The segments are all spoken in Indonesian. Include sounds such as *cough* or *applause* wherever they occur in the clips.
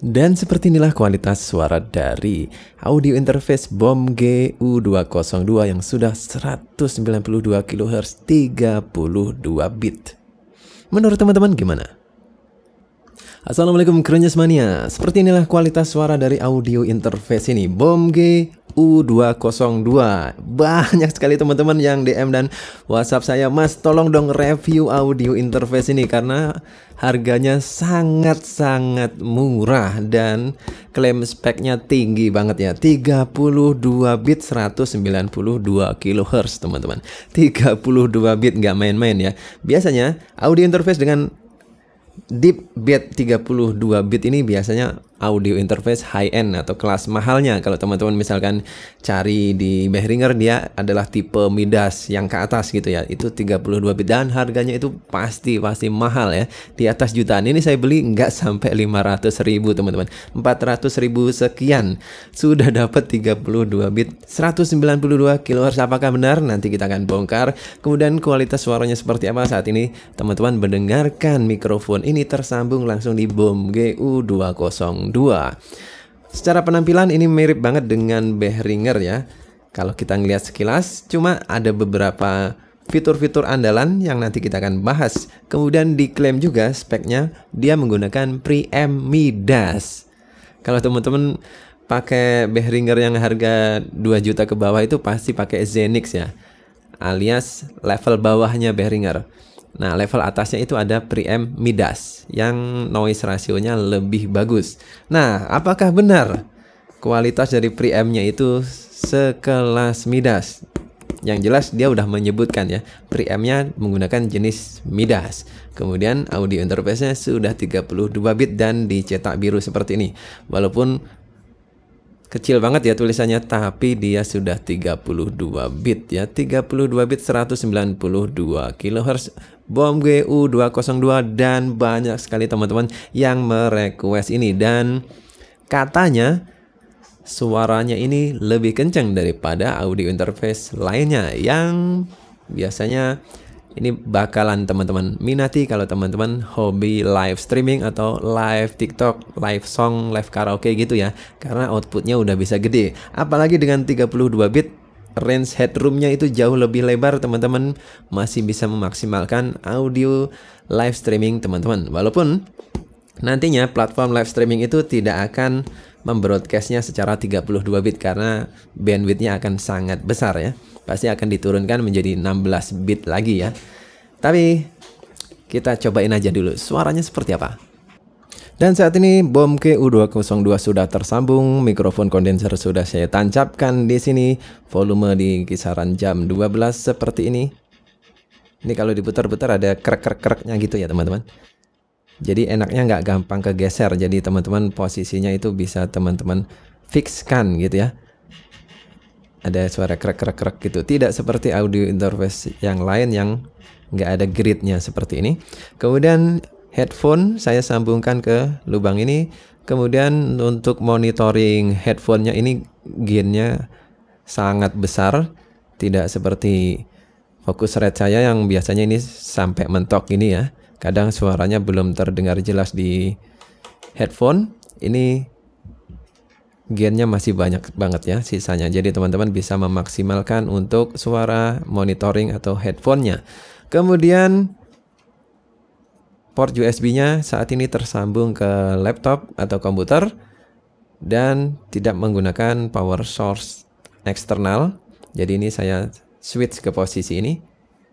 Dan seperti inilah kualitas suara dari audio interface BOM GU202 yang sudah 192 kHz 32 bit. Menurut teman-teman gimana? Assalamualaikum Krenyes Mania. Seperti inilah kualitas suara dari audio interface ini BOM G U202. Banyak sekali teman-teman yang DM dan WhatsApp saya, "Mas, tolong dong review audio interface ini karena harganya sangat-sangat murah dan klaim speknya tinggi banget ya. 32 bit 192 kHz, teman-teman. 32 bit nggak main-main ya. Biasanya audio interface dengan deep bit 32 bit ini biasanya audio interface high end atau kelas mahalnya. Kalau teman-teman misalkan cari di Behringer dia adalah tipe Midas yang ke atas gitu ya. Itu 32 bit dan harganya itu pasti pasti mahal ya. Di atas jutaan. Ini saya beli nggak sampai 500 ribu teman-teman. 400 ribu sekian. Sudah dapat 32 bit 192 kHz apakah benar? Nanti kita akan bongkar. Kemudian kualitas suaranya seperti apa saat ini? Teman-teman mendengarkan mikrofon ini tersambung langsung di BOM GU20 2. Secara penampilan ini mirip banget dengan Behringer ya. Kalau kita ngelihat sekilas, cuma ada beberapa fitur-fitur andalan yang nanti kita akan bahas. Kemudian diklaim juga speknya dia menggunakan preamp Midas. Kalau teman-teman pakai Behringer yang harga 2 juta ke bawah itu pasti pakai Zenix ya alias level bawahnya Behringer Nah, level atasnya itu ada preamp Midas yang noise rasionya lebih bagus. Nah, apakah benar kualitas dari preampnya itu sekelas Midas? Yang jelas dia udah menyebutkan ya, preampnya menggunakan jenis Midas. Kemudian audio interface-nya sudah 32 bit dan dicetak biru seperti ini. Walaupun kecil banget ya tulisannya tapi dia sudah 32 bit ya 32 bit 192 kHz bom GU202 dan banyak sekali teman-teman yang merequest ini dan katanya suaranya ini lebih kencang daripada audio interface lainnya yang biasanya ini bakalan teman-teman minati kalau teman-teman hobi live streaming atau live TikTok, live song, live karaoke gitu ya. Karena outputnya udah bisa gede. Apalagi dengan 32 bit range headroomnya itu jauh lebih lebar teman-teman masih bisa memaksimalkan audio live streaming teman-teman walaupun Nantinya platform live streaming itu tidak akan membroadcastnya secara 32 bit karena bandwidthnya akan sangat besar ya. Pasti akan diturunkan menjadi 16 bit lagi ya. Tapi kita cobain aja dulu suaranya seperti apa. Dan saat ini bom KU202 sudah tersambung, mikrofon kondenser sudah saya tancapkan di sini, volume di kisaran jam 12 seperti ini. Ini kalau diputar-putar ada krek-krek-kreknya gitu ya teman-teman jadi enaknya nggak gampang kegeser jadi teman-teman posisinya itu bisa teman-teman fixkan gitu ya ada suara krek krek krek gitu tidak seperti audio interface yang lain yang nggak ada gridnya seperti ini kemudian headphone saya sambungkan ke lubang ini kemudian untuk monitoring headphonenya ini gainnya sangat besar tidak seperti fokus red saya yang biasanya ini sampai mentok ini ya kadang suaranya belum terdengar jelas di headphone ini gainnya masih banyak banget ya sisanya jadi teman-teman bisa memaksimalkan untuk suara monitoring atau headphonenya kemudian port USB nya saat ini tersambung ke laptop atau komputer dan tidak menggunakan power source eksternal jadi ini saya switch ke posisi ini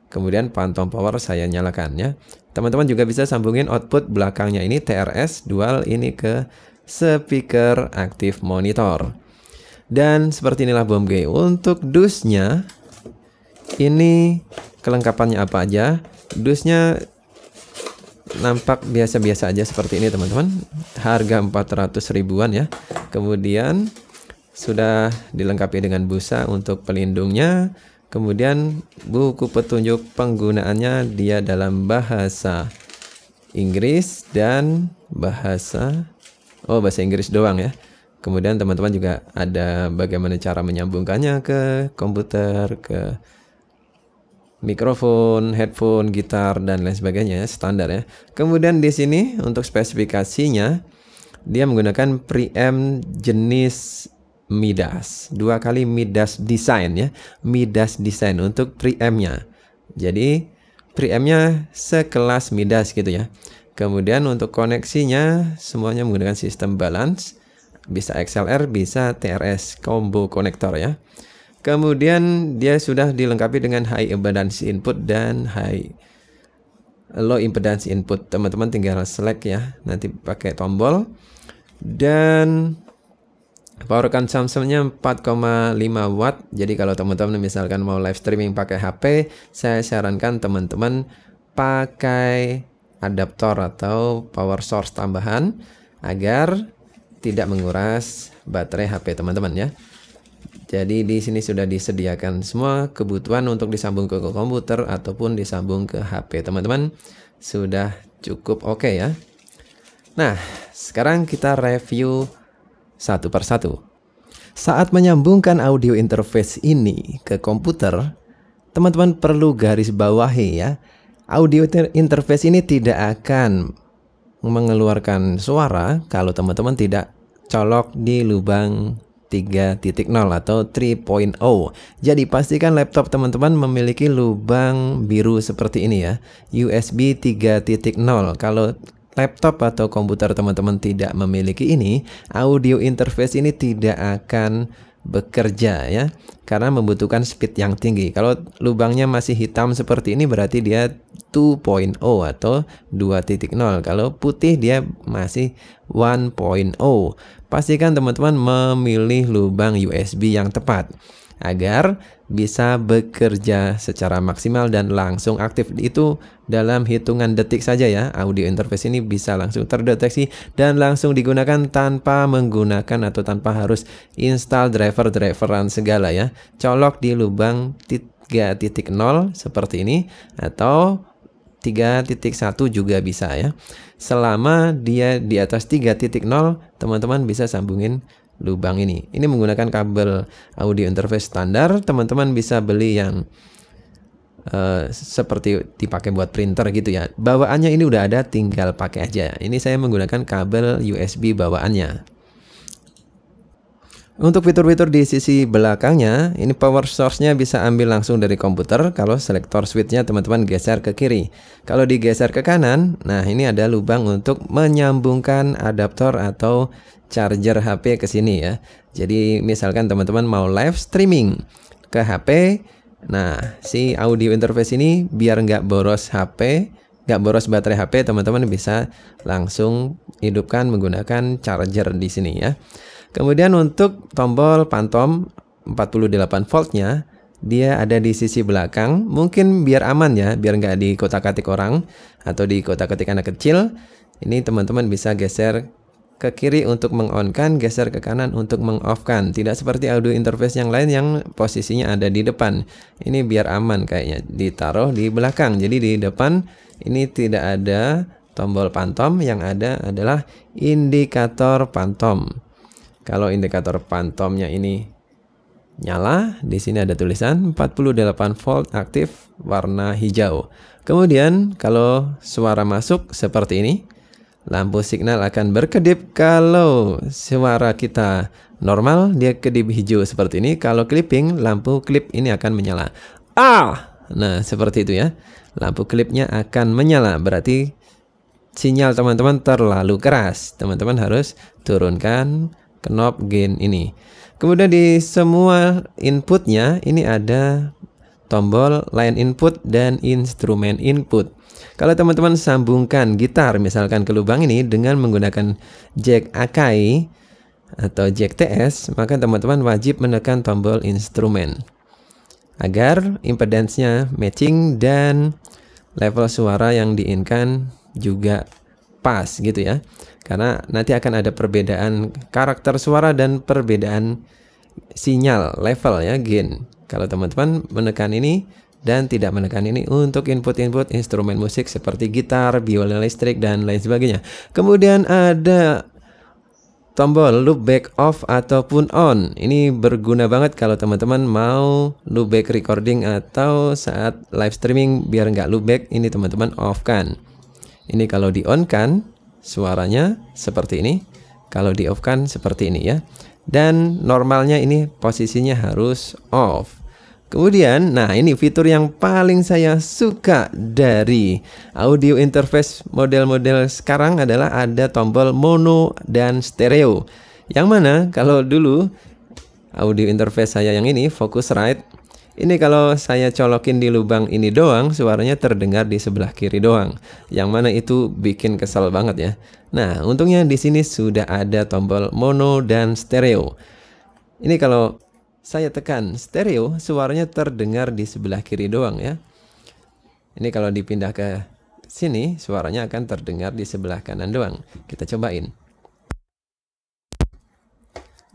Kemudian phantom power saya nyalakan ya. Teman-teman juga bisa sambungin output belakangnya ini TRS dual ini ke speaker aktif monitor. Dan seperti inilah bom gay. Untuk dusnya ini kelengkapannya apa aja? Dusnya nampak biasa-biasa aja seperti ini teman-teman. Harga 400 ribuan ya. Kemudian sudah dilengkapi dengan busa untuk pelindungnya Kemudian buku petunjuk penggunaannya dia dalam bahasa Inggris dan bahasa oh bahasa Inggris doang ya. Kemudian teman-teman juga ada bagaimana cara menyambungkannya ke komputer, ke mikrofon, headphone, gitar dan lain sebagainya ya, standar ya. Kemudian di sini untuk spesifikasinya dia menggunakan preamp jenis Midas. Dua kali Midas Design ya. Midas Design untuk preamp-nya. Jadi preamp-nya sekelas Midas gitu ya. Kemudian untuk koneksinya semuanya menggunakan sistem balance. Bisa XLR, bisa TRS, combo konektor ya. Kemudian dia sudah dilengkapi dengan high impedance input dan high low impedance input. Teman-teman tinggal select ya, nanti pakai tombol. Dan Power consumptionnya 4,5 watt. Jadi kalau teman-teman misalkan mau live streaming pakai HP, saya sarankan teman-teman pakai adaptor atau power source tambahan agar tidak menguras baterai HP teman-teman ya. Jadi di sini sudah disediakan semua kebutuhan untuk disambung ke komputer ataupun disambung ke HP teman-teman. Sudah cukup oke okay ya. Nah, sekarang kita review satu persatu. Saat menyambungkan audio interface ini ke komputer, teman-teman perlu garis bawahi ya, audio interface ini tidak akan mengeluarkan suara kalau teman-teman tidak colok di lubang 3.0 atau 3.0. Jadi pastikan laptop teman-teman memiliki lubang biru seperti ini ya, USB 3.0. Kalau laptop atau komputer teman-teman tidak memiliki ini, audio interface ini tidak akan bekerja ya karena membutuhkan speed yang tinggi. Kalau lubangnya masih hitam seperti ini berarti dia 2.0 atau 2.0. Kalau putih dia masih 1.0. Pastikan teman-teman memilih lubang USB yang tepat agar bisa bekerja secara maksimal dan langsung aktif. Itu dalam hitungan detik saja ya, audio interface ini bisa langsung terdeteksi dan langsung digunakan tanpa menggunakan atau tanpa harus install driver-driveran segala ya. Colok di lubang 3.0 seperti ini atau 3.1 juga bisa ya. Selama dia di atas 3.0, teman-teman bisa sambungin lubang ini. Ini menggunakan kabel audio interface standar. Teman-teman bisa beli yang uh, seperti dipakai buat printer gitu ya. Bawaannya ini udah ada, tinggal pakai aja. Ini saya menggunakan kabel USB bawaannya. Untuk fitur-fitur di sisi belakangnya, ini power source-nya bisa ambil langsung dari komputer kalau selektor switch-nya teman-teman geser ke kiri. Kalau digeser ke kanan, nah ini ada lubang untuk menyambungkan adaptor atau charger HP ke sini ya. Jadi misalkan teman-teman mau live streaming ke HP, nah si audio interface ini biar nggak boros HP, nggak boros baterai HP, teman-teman bisa langsung hidupkan menggunakan charger di sini ya. Kemudian untuk tombol phantom 48 voltnya dia ada di sisi belakang mungkin biar aman ya biar nggak di kotak katik orang atau di kotak katik anak kecil ini teman-teman bisa geser ke kiri untuk mengonkan geser ke kanan untuk mengoffkan tidak seperti audio interface yang lain yang posisinya ada di depan ini biar aman kayaknya ditaruh di belakang jadi di depan ini tidak ada tombol phantom yang ada adalah indikator phantom. Kalau indikator pantomnya ini nyala, di sini ada tulisan 48 volt aktif warna hijau. Kemudian kalau suara masuk seperti ini, lampu signal akan berkedip kalau suara kita normal dia kedip hijau seperti ini, kalau clipping lampu clip ini akan menyala. Ah, nah seperti itu ya. Lampu clipnya akan menyala, berarti sinyal teman-teman terlalu keras. Teman-teman harus turunkan knob gain ini. Kemudian di semua inputnya ini ada tombol line input dan instrumen input. Kalau teman-teman sambungkan gitar misalkan ke lubang ini dengan menggunakan jack Akai atau jack TS, maka teman-teman wajib menekan tombol instrumen agar impedansnya matching dan level suara yang diinginkan juga pas gitu ya. Karena nanti akan ada perbedaan karakter suara dan perbedaan sinyal level ya gain. Kalau teman-teman menekan ini dan tidak menekan ini untuk input-input instrumen musik seperti gitar, biola listrik dan lain sebagainya. Kemudian ada tombol loop back off ataupun on. Ini berguna banget kalau teman-teman mau loop back recording atau saat live streaming biar nggak loop back ini teman-teman off kan. Ini kalau di on kan suaranya seperti ini. Kalau di off kan seperti ini ya. Dan normalnya ini posisinya harus off. Kemudian, nah ini fitur yang paling saya suka dari audio interface model-model sekarang adalah ada tombol mono dan stereo. Yang mana kalau dulu audio interface saya yang ini right. Ini kalau saya colokin di lubang ini doang, suaranya terdengar di sebelah kiri doang. Yang mana itu bikin kesel banget ya. Nah, untungnya di sini sudah ada tombol mono dan stereo. Ini kalau saya tekan stereo, suaranya terdengar di sebelah kiri doang ya. Ini kalau dipindah ke sini, suaranya akan terdengar di sebelah kanan doang. Kita cobain.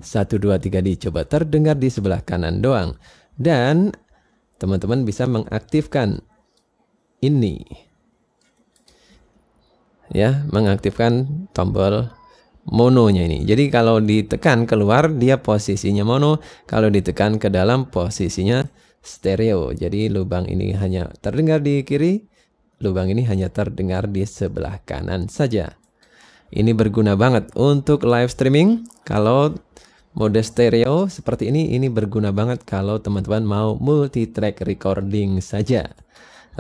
Satu dua tiga dicoba terdengar di sebelah kanan doang. Dan teman-teman bisa mengaktifkan ini. Ya, mengaktifkan tombol mononya ini. Jadi kalau ditekan keluar dia posisinya mono, kalau ditekan ke dalam posisinya stereo. Jadi lubang ini hanya terdengar di kiri, lubang ini hanya terdengar di sebelah kanan saja. Ini berguna banget untuk live streaming. Kalau Mode stereo seperti ini ini berguna banget kalau teman-teman mau multi track recording saja.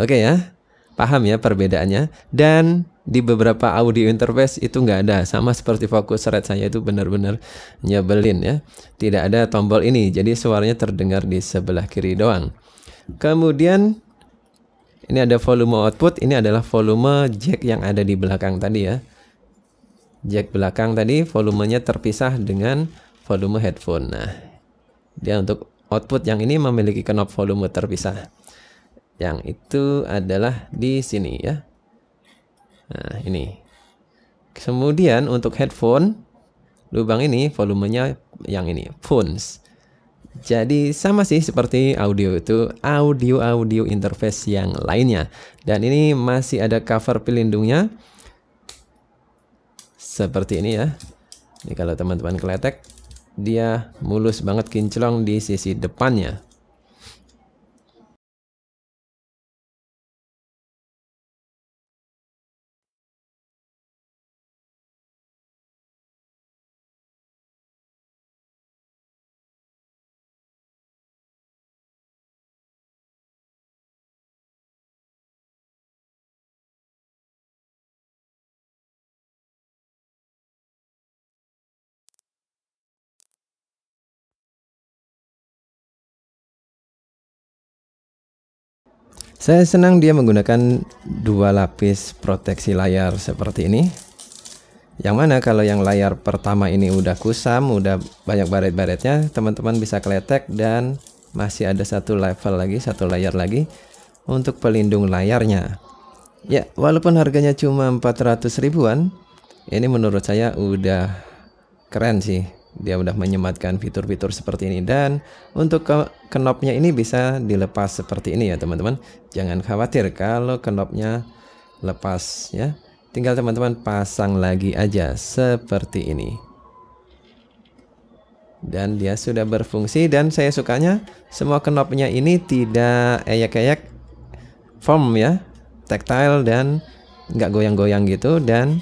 Oke okay ya. Paham ya perbedaannya? Dan di beberapa audio interface itu nggak ada sama seperti fokus red saya itu benar-benar nyebelin ya. Tidak ada tombol ini. Jadi suaranya terdengar di sebelah kiri doang. Kemudian ini ada volume output, ini adalah volume jack yang ada di belakang tadi ya. Jack belakang tadi volumenya terpisah dengan volume headphone. Nah, dia untuk output yang ini memiliki knob volume terpisah. Yang itu adalah di sini ya. Nah, ini. Kemudian untuk headphone lubang ini volumenya yang ini, phones. Jadi sama sih seperti audio itu, audio-audio interface yang lainnya. Dan ini masih ada cover pelindungnya. Seperti ini ya. Ini kalau teman-teman keletek, dia mulus banget kinclong di sisi depannya Saya senang dia menggunakan dua lapis proteksi layar seperti ini. Yang mana kalau yang layar pertama ini udah kusam, udah banyak baret-baretnya, teman-teman bisa keletek dan masih ada satu level lagi, satu layar lagi untuk pelindung layarnya. Ya, walaupun harganya cuma 400 ribuan, ini menurut saya udah keren sih dia sudah menyematkan fitur-fitur seperti ini dan untuk ke knopnya ini bisa dilepas seperti ini ya teman-teman jangan khawatir kalau knopnya lepas ya tinggal teman-teman pasang lagi aja seperti ini dan dia sudah berfungsi dan saya sukanya semua knopnya ini tidak eyek-eyek form ya tactile dan nggak goyang-goyang gitu dan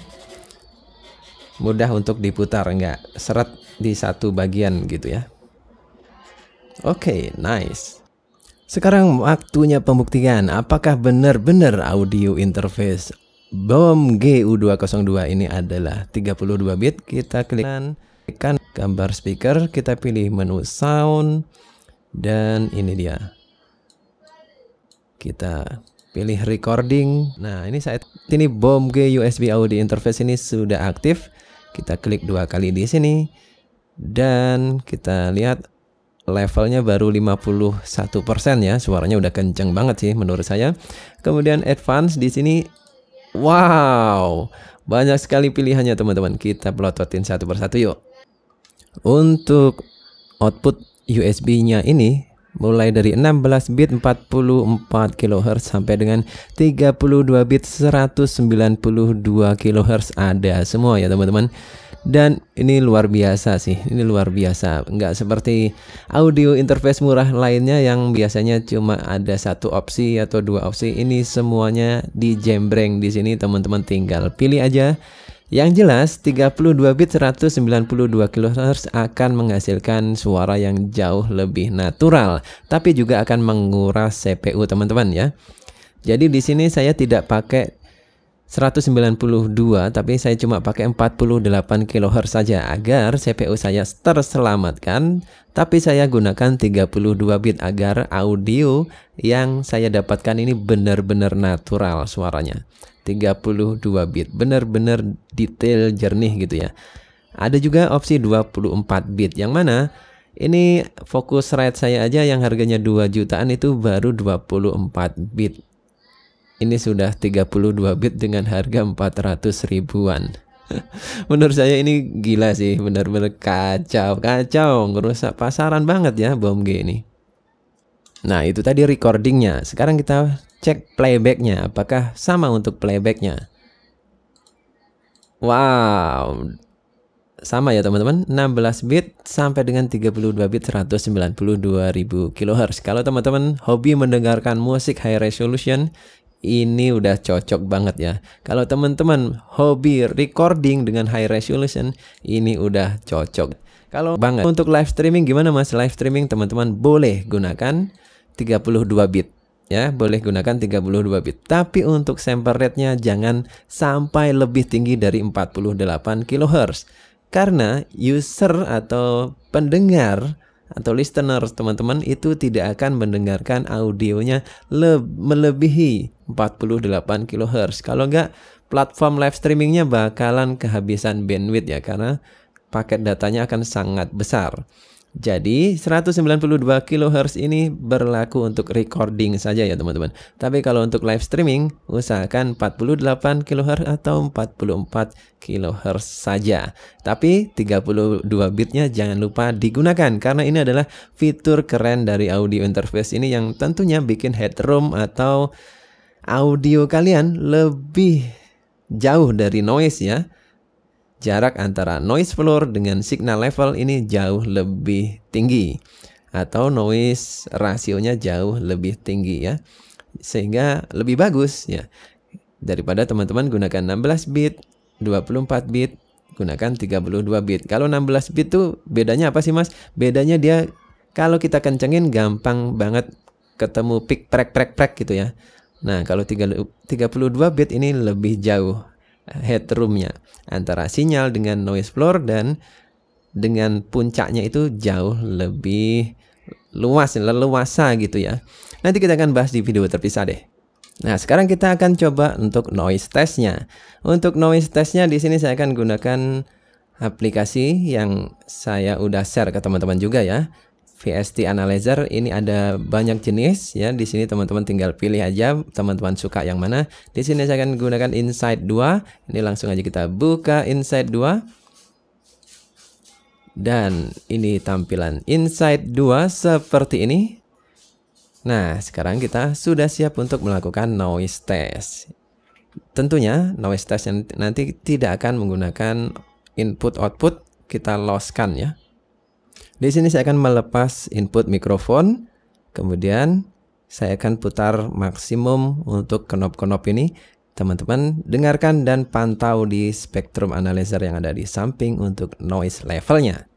mudah untuk diputar nggak seret di satu bagian gitu ya. Oke, okay, nice. Sekarang waktunya pembuktian apakah benar-benar audio interface BOM GU202 ini adalah 32 bit. Kita klik kan gambar speaker, kita pilih menu sound dan ini dia. Kita pilih recording. Nah, ini saat ini BOM G USB audio interface ini sudah aktif. Kita klik dua kali di sini. Dan kita lihat levelnya baru 51% ya. Suaranya udah kenceng banget sih menurut saya. Kemudian advance di sini wow, banyak sekali pilihannya teman-teman. Kita pelototin satu persatu yuk. Untuk output USB-nya ini mulai dari 16 bit 44 kHz sampai dengan 32 bit 192 kHz ada semua ya teman-teman dan ini luar biasa sih ini luar biasa nggak seperti audio interface murah lainnya yang biasanya cuma ada satu opsi atau dua opsi ini semuanya dijembreng di sini teman-teman tinggal pilih aja yang jelas, 32 bit 192 kHz akan menghasilkan suara yang jauh lebih natural, tapi juga akan menguras CPU teman-teman ya. Jadi di sini saya tidak pakai 192 tapi saya cuma pakai 48 kHz saja agar CPU saya terselamatkan tapi saya gunakan 32 bit agar audio yang saya dapatkan ini benar-benar natural suaranya 32 bit benar-benar detail jernih gitu ya ada juga opsi 24 bit yang mana ini fokus rate saya aja yang harganya 2 jutaan itu baru 24 bit ini sudah 32 bit dengan harga 400 ribuan *laughs* menurut saya ini gila sih benar-benar kacau kacau ngerusak pasaran banget ya bom G ini nah itu tadi recordingnya sekarang kita cek playbacknya apakah sama untuk playbacknya wow sama ya teman-teman 16 bit sampai dengan 32 bit 192.000 kHz kalau teman-teman hobi mendengarkan musik high resolution ini udah cocok banget ya. Kalau teman-teman hobi recording dengan high resolution, ini udah cocok. Kalau banget untuk live streaming gimana Mas? Live streaming teman-teman boleh gunakan 32 bit ya, boleh gunakan 32 bit. Tapi untuk sample rate-nya jangan sampai lebih tinggi dari 48 kHz. Karena user atau pendengar atau listener teman-teman itu tidak akan mendengarkan audionya melebihi 48 kHz. Kalau enggak platform live streamingnya bakalan kehabisan bandwidth ya karena paket datanya akan sangat besar. Jadi 192 kHz ini berlaku untuk recording saja ya teman-teman. Tapi kalau untuk live streaming usahakan 48 kHz atau 44 kHz saja. Tapi 32 bitnya jangan lupa digunakan karena ini adalah fitur keren dari audio interface ini yang tentunya bikin headroom atau audio kalian lebih jauh dari noise ya jarak antara noise floor dengan signal level ini jauh lebih tinggi atau noise rasionya jauh lebih tinggi ya sehingga lebih bagus ya daripada teman-teman gunakan 16 bit 24 bit gunakan 32 bit kalau 16 bit tuh bedanya apa sih mas bedanya dia kalau kita kencengin gampang banget ketemu pick prek prek prek gitu ya Nah, kalau 32 bit ini lebih jauh headroomnya antara sinyal dengan noise floor dan dengan puncaknya itu jauh lebih luas, leluasa gitu ya. Nanti kita akan bahas di video terpisah deh. Nah, sekarang kita akan coba untuk noise testnya. Untuk noise testnya di sini saya akan gunakan aplikasi yang saya udah share ke teman-teman juga ya. VST Analyzer ini ada banyak jenis ya. Di sini teman-teman tinggal pilih aja teman-teman suka yang mana. Di sini saya akan gunakan Insight 2. Ini langsung aja kita buka Insight 2. Dan ini tampilan Insight 2 seperti ini. Nah, sekarang kita sudah siap untuk melakukan noise test. Tentunya noise test yang nanti tidak akan menggunakan input output kita loskan ya. Di sini saya akan melepas input mikrofon, kemudian saya akan putar maksimum untuk knob-knob ini. Teman-teman dengarkan dan pantau di spektrum analyzer yang ada di samping untuk noise levelnya.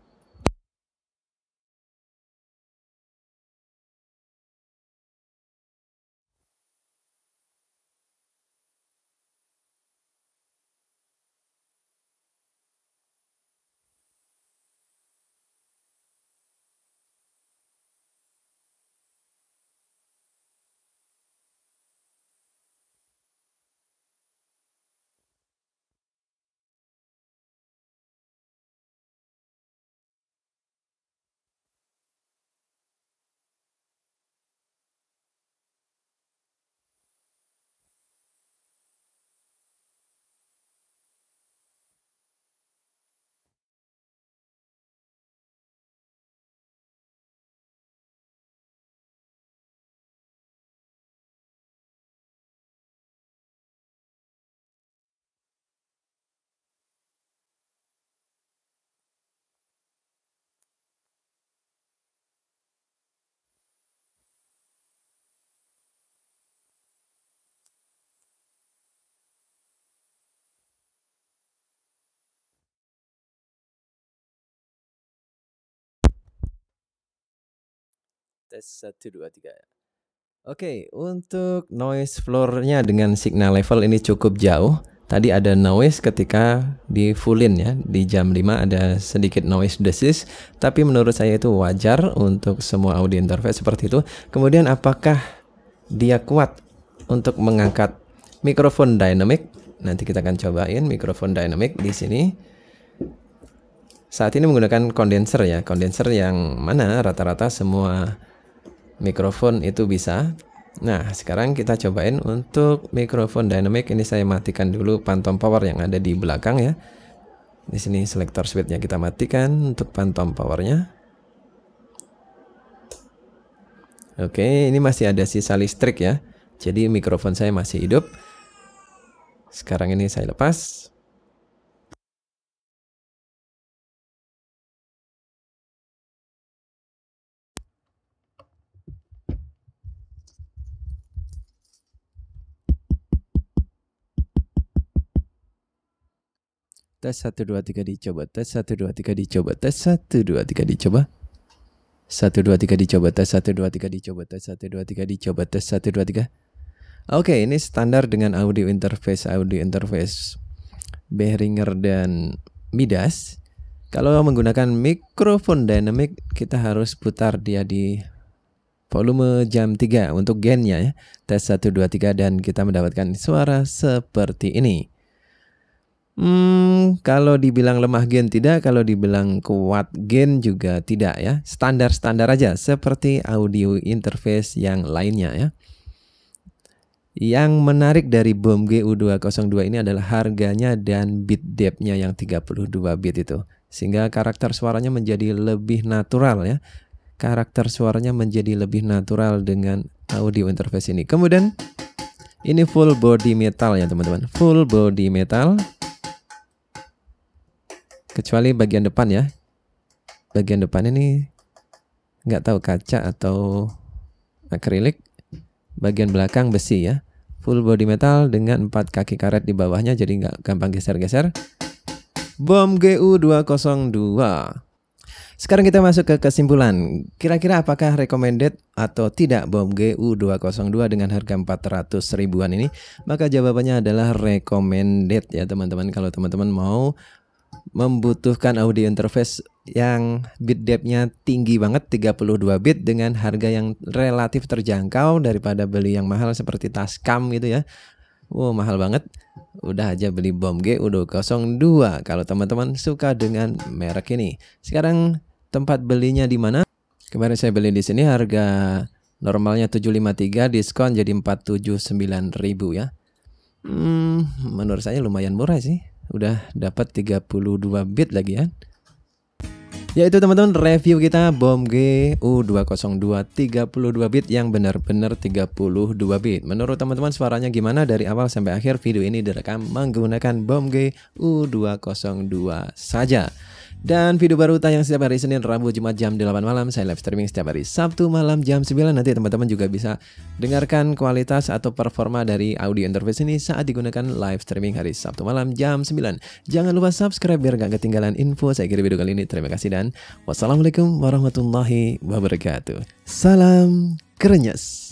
tes satu dua tiga ya. Oke, untuk noise floor-nya dengan signal level ini cukup jauh. Tadi ada noise ketika di fullin ya, di jam 5 ada sedikit noise desis, tapi menurut saya itu wajar untuk semua audio interface seperti itu. Kemudian apakah dia kuat untuk mengangkat mikrofon dynamic? Nanti kita akan cobain mikrofon dynamic di sini. Saat ini menggunakan kondenser ya, kondenser yang mana rata-rata semua mikrofon itu bisa. Nah, sekarang kita cobain untuk mikrofon dynamic ini saya matikan dulu phantom power yang ada di belakang ya. Di sini selector switch kita matikan untuk phantom powernya. Oke, ini masih ada sisa listrik ya. Jadi mikrofon saya masih hidup. Sekarang ini saya lepas. Tes 1, 2, 3 dicoba. Tes 1, 2, 3 dicoba. Tes 1, 2, 3 dicoba. 1, 2, 3 dicoba. Tes 1, 2, 3 dicoba. Tes 1, 2, 3 dicoba. Tes 1, 2, 3. Oke, ini standar dengan audio interface. Audio interface Behringer dan Midas. Kalau menggunakan mikrofon dynamic, kita harus putar dia di volume jam 3 untuk gainnya ya. Tes 1, 2, 3 dan kita mendapatkan suara seperti ini. Hmm, kalau dibilang lemah gen tidak, kalau dibilang kuat gen juga tidak ya. Standar-standar aja seperti audio interface yang lainnya ya. Yang menarik dari BOM GU202 ini adalah harganya dan bit depth-nya yang 32 bit itu. Sehingga karakter suaranya menjadi lebih natural ya. Karakter suaranya menjadi lebih natural dengan audio interface ini. Kemudian ini full body metal ya teman-teman. Full body metal kecuali bagian depan ya bagian depan ini nggak tahu kaca atau akrilik bagian belakang besi ya full body metal dengan empat kaki karet di bawahnya jadi nggak gampang geser-geser bom GU202 sekarang kita masuk ke kesimpulan kira-kira apakah recommended atau tidak bom GU202 dengan harga 400 ribuan ini maka jawabannya adalah recommended ya teman-teman kalau teman-teman mau membutuhkan audio interface yang bit depth-nya tinggi banget 32 bit dengan harga yang relatif terjangkau daripada beli yang mahal seperti Tascam gitu ya. Wow, mahal banget. Udah aja beli bom G Udo 02 kalau teman-teman suka dengan merek ini. Sekarang tempat belinya di mana? Kemarin saya beli di sini harga normalnya 753 diskon jadi 479.000 ya. Hmm, menurut saya lumayan murah sih udah dapat 32 bit lagi ya. Kan? Ya itu teman-teman review kita bom G U202 32 bit yang benar-benar 32 bit. Menurut teman-teman suaranya gimana dari awal sampai akhir video ini direkam menggunakan bom G U202 saja. Dan video baru tayang setiap hari Senin, Rabu, Jumat jam 8 malam. Saya live streaming setiap hari Sabtu malam jam 9. Nanti teman-teman juga bisa dengarkan kualitas atau performa dari audio interface ini saat digunakan live streaming hari Sabtu malam jam 9. Jangan lupa subscribe biar gak ketinggalan info saya kirim video kali ini. Terima kasih dan wassalamualaikum warahmatullahi wabarakatuh. Salam kerenyes.